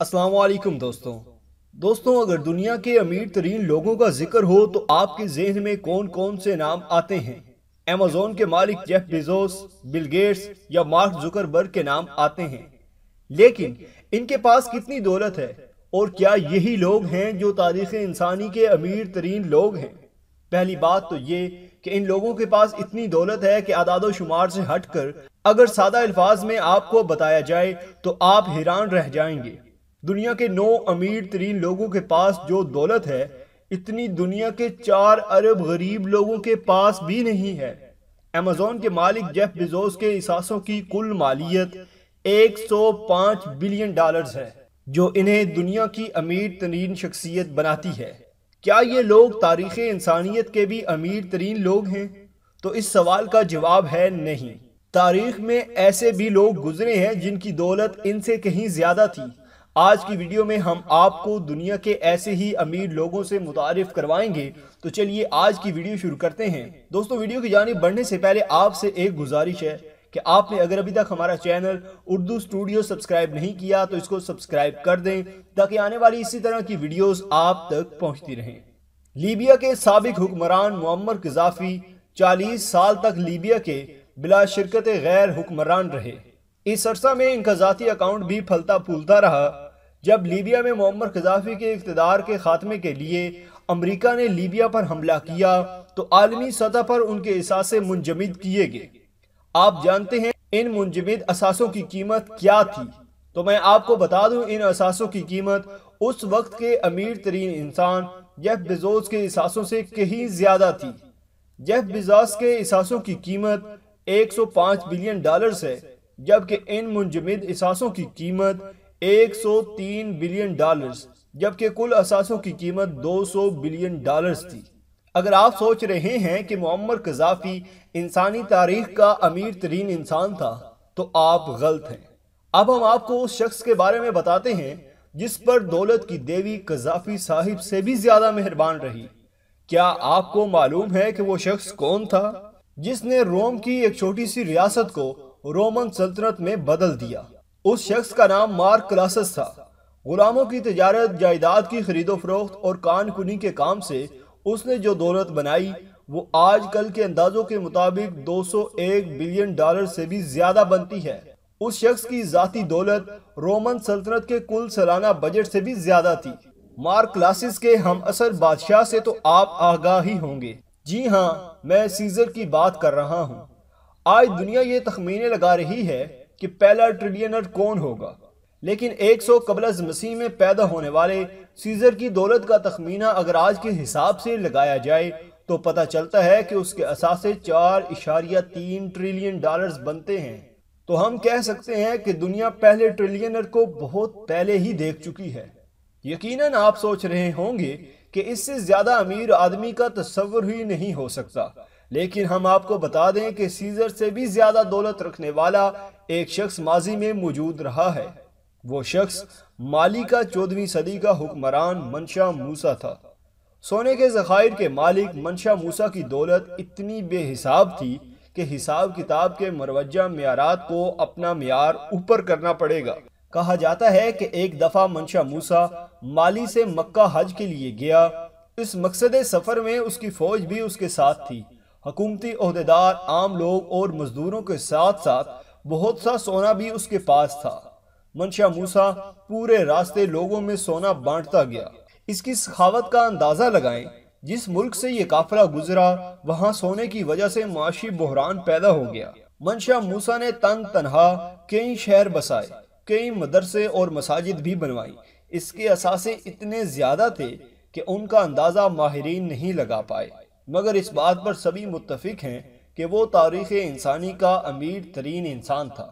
असलम दोस्तों दोस्तों अगर दुनिया के अमीर तरीन लोगों का जिक्र हो तो आपके जहन में कौन कौन से नाम आते हैं अमेजोन के मालिक जेफ बेजोस बिल गेट्स या मार्क जुकरबर्ग के नाम आते हैं लेकिन इनके पास कितनी दौलत है और क्या यही लोग हैं जो तारीख इंसानी के अमीर तरीन लोग हैं पहली बात तो ये कि इन लोगों के पास इतनी दौलत है कि आदादोशुमार शुमार से हटकर अगर सादा अल्फाज में आपको बताया जाए तो आप हैरान रह जाएंगे दुनिया के नौ अमीर तरीन लोगों के पास जो दौलत है इतनी दुनिया के चार अरब गरीब लोगों के पास भी नहीं है अमेजोन के मालिक जेफ बिजोस के इसासों की कुल मालियत 105 बिलियन डॉलर्स है जो इन्हें दुनिया की अमीर तरीन शख्सियत बनाती है क्या ये लोग तारीख इंसानियत के भी अमीर तरीन लोग हैं तो इस सवाल का जवाब है नहीं तारीख में ऐसे भी लोग गुजरे हैं जिनकी दौलत इनसे कहीं ज्यादा थी आज की वीडियो में हम आपको दुनिया के ऐसे ही अमीर लोगों से मुतारफ करवाएंगे तो चलिए आज की वीडियो शुरू करते हैं दोस्तों वीडियो की जानी बढ़ने से पहले आपसे एक गुजारिश है कि आपने अगर अभी तक हमारा चैनल उर्दू स्टूडियो सब्सक्राइब नहीं किया तो इसको सब्सक्राइब कर दें ताकि आने वाली इसी तरह की वीडियोस आप तक पहुंचती रहें लीबिया के सबक हुक्मरान मुअम्मर कजाफी 40 साल तक लीबिया के बिला शिरकत गैर हुक्मरान रहे इस अरसा में इनका जाती अकाउंट भी फलता फूलता रहा जब लीबिया में मोहम्मद खजाफी के इकतदार के खात्मे के लिए अमरीका ने लीबिया पर हमला किया तो आलमी सतह पर उनके असासे मुंजमद किए गए आप जानते हैं इन मुंजमद असासों की कीमत क्या थी तो मैं आपको बता दूं इन असासों की कीमत उस वक्त के अमीर तरीन इंसान जेफ बिजोस के असासों से कहीं ज्यादा थी जेफ बिजोस के असासों की कीमत 105 बिलियन डॉलर्स है जबकि इन मुंजमद असासों की कीमत 103 बिलियन डॉलर्स जबकि कुल असासों की कीमत 200 बिलियन डॉलर्स थी अगर आप सोच रहे हैं कि मोहम्मद कजाफी इंसानी तारीख का अमीर तरीन इंसान था तो आप गलत हैं अब हम आपको उस शख्स के बारे में बताते हैं जिस पर दौलत की देवी कजाफी साहिब से भी ज्यादा मेहरबान रही क्या आपको मालूम है कि वो शख्स कौन था जिसने रोम की एक छोटी सी रियासत को रोमन सल्तनत में बदल दिया उस शख्स का नाम मार्क क्लासस था गुलामों की तजारत जायदाद की खरीदो फरोख्त और कान कुनी के काम से उसने जो दौलत बनाई वो आज कल के अंदाजों के मुताबिक 201 बिलियन डॉलर से भी ज्यादा बनती है उस शख्स की जाती दौलत रोमन सल्तनत के कुल सालाना बजट से भी ज्यादा थी मार्क क्लासिस के हम असर बादशाह से तो आप आगाह ही होंगे जी हाँ मैं सीजर की बात कर रहा हूँ आज दुनिया ये तखमीने लगा रही है कि पहला ट्रिलियनर कौन होगा लेकिन 100 सौ कबल मसीह में पैदा होने वाले सीजर की दौलत का तखमीना अगर आज के हिसाब से लगाया जाए तो पता चलता है कि उसके असासे चार इशारिया तीन ट्रिलियन डॉलर्स बनते हैं तो हम कह सकते हैं कि दुनिया पहले ट्रिलियनर को बहुत पहले ही देख चुकी है यकीनन आप सोच रहे होंगे कि इससे ज्यादा अमीर आदमी का तस्वर ही नहीं हो सकता लेकिन हम आपको बता दें कि सीजर से भी ज्यादा दौलत रखने वाला एक शख्स माजी में मौजूद रहा है वो शख्स माली का चौदहवीं सदी का हुक्मरान मनशा मूसा था सोने के जखायर के मालिक मनशा मूसा की दौलत इतनी बेहिसाब थी कि हिसाब किताब के मरवजा मैारात को अपना मैार ऊपर करना पड़ेगा कहा जाता है कि एक दफ़ा मनशा मूसा माली से मक्का हज के लिए गया इस मकसद सफ़र में उसकी फ़ौज भी उसके साथ थी हकूमती अहदेदार आम लोग और मजदूरों के साथ साथ बहुत सा सोना भी उसके पास था मनशा मूसा पूरे रास्ते लोगों में सोना बांटता गया इसकी सखावत का अंदाजा लगाए जिस मुल्क से ये काफिला गुजरा वहाँ सोने की वजह से माशी बहरान पैदा हो गया मनशा मूसा ने तंग तनहा कई शहर बसाए कई मदरसे और मसाजिद भी बनवाई इसके असासे इतने ज्यादा थे कि उनका अंदाजा माहरीन नहीं लगा पाए मगर इस बात पर सभी मुतफिक हैं कि वो तारीख़ इंसानी का अमीर तरीन इंसान था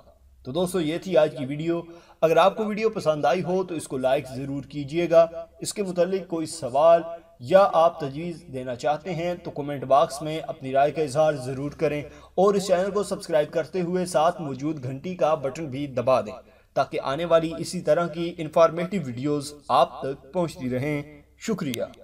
तो दोस्तों ये थी आज की वीडियो अगर आपको वीडियो पसंद आई हो तो इसको लाइक ज़रूर कीजिएगा इसके मतलब कोई सवाल या आप तजवीज़ देना चाहते हैं तो कमेंट बॉक्स में अपनी राय का इजहार ज़रूर करें और इस चैनल को सब्सक्राइब करते हुए साथ मौजूद घंटी का बटन भी दबा दें ताकि आने वाली इसी तरह की इंफॉर्मेटिव वीडियोस आप तक पहुंचती रहें शुक्रिया